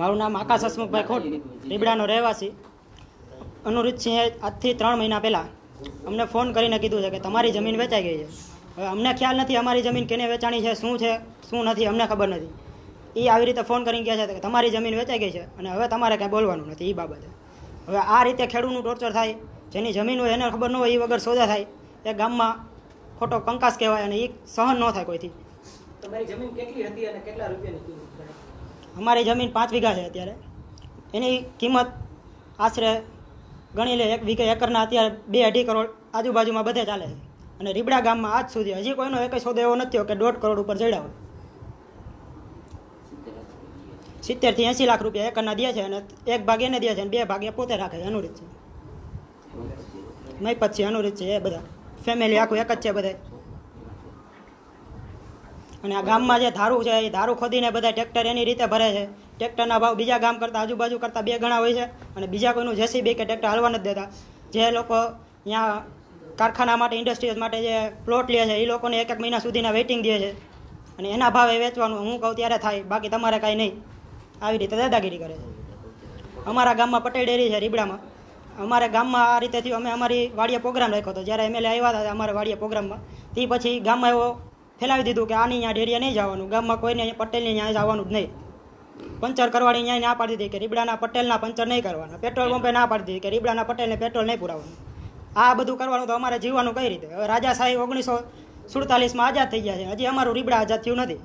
મારું નામ આકાશ હસમુખભાઈ ખોટ રીબડાનો રહેવાસી અનુરૂધસિંહે આજથી ત્રણ મહિના પહેલાં અમને ફોન કરીને કીધું છે કે તમારી જમીન વેચાઈ ગઈ છે હવે અમને ખ્યાલ નથી અમારી જમીન કેને વેચાણી છે શું છે શું નથી અમને ખબર નથી એ આવી રીતે ફોન કરીને ગયા છે કે તમારી જમીન વેચાઈ ગઈ છે અને હવે તમારે કાંઈ બોલવાનું નથી એ બાબતે હવે આ રીતે ખેડૂતનું ટોર્ચર થાય જેની જમીન હોય એને ખબર ન હોય એ વગર સોદા થાય એ ગામમાં ખોટો કંકાસ કહેવાય અને એ સહન ન થાય કોઈથી તમારી જમીન કેટલી હતી અને કેટલા રૂપિયાની અમારી જમીન પાંચ વીઘા છે અત્યારે એની કિંમત આશરે ગણી લે એક વીઘે એકરના અત્યારે બે અઢી કરોડ આજુબાજુમાં બધે ચાલે છે અને રીબડા ગામમાં આજ સુધી હજી કોઈનો એક સોદો એવો નથી કે દોઢ કરોડ ઉપર ચડ્યા હોય સિત્તેરથી એંસી લાખ રૂપિયા એકરના દે છે અને એક ભાગ એને દે છે અને બે ભાગ એ પોતે રાખે છે અનુરીત છે મહીપત છે અનુરીત છે એ બધા ફેમિલી આખું એક જ છે બધા અને આ ગામમાં જે ધારું છે એ ધારું ખોદીને બધા ટ્રેક્ટર એની રીતે ભરે છે ટ્રેક્ટરના ભાવ બીજા ગામ કરતાં આજુબાજુ કરતાં બે ગણા હોય છે અને બીજા કોઈનું જેસીબી કે ટ્રેક્ટર હાલવા નથી દેતા જે લોકો ત્યાં કારખાના માટે ઇન્ડસ્ટ્રીઝ માટે જે પ્લોટ લે છે એ લોકોને એક એક મહિના સુધીના વેઇટિંગ દે છે અને એના ભાવે વેચવાનું હું કહું ત્યારે થાય બાકી તમારે કાંઈ નહીં આવી રીતે દાદાગીરી કરે છે અમારા ગામમાં પટેલ ડેરી છે રીબડામાં અમારે ગામમાં આ રીતે થયું અમે અમારી વાડીએ પ્રોગ્રામ રાખ્યો હતો જ્યારે એમએલએ આવ્યા હતા અમારે વાડીએ પ્રોગ્રામમાં તે પછી ગામમાં એવો ફેલાવી દીધું કે આની અહીંયા ઢેરિયા નહીં જવાનું ગામમાં કોઈને અહીંયા પટેલની અહીંયા જવાનું જ નહીં પંચર કરવાની અહીંયા ના પાડી દીધી કે રીબડાના પટેલના પંચર નહીં કરવાના પેટ્રોલ પંપે ના પાડી દીધી કે રીબડાના પટેલને પેટ્રોલ નહીં પુરાવવાનું આ બધું કરવાનું તો અમારે જીવવાનું કઈ રીતે હવે રાજા સાહેબ ઓગણીસો સુડતાલીસમાં આઝાદ થઈ ગયા છે હજી અમારું રીબડા આઝાદ થયું નથી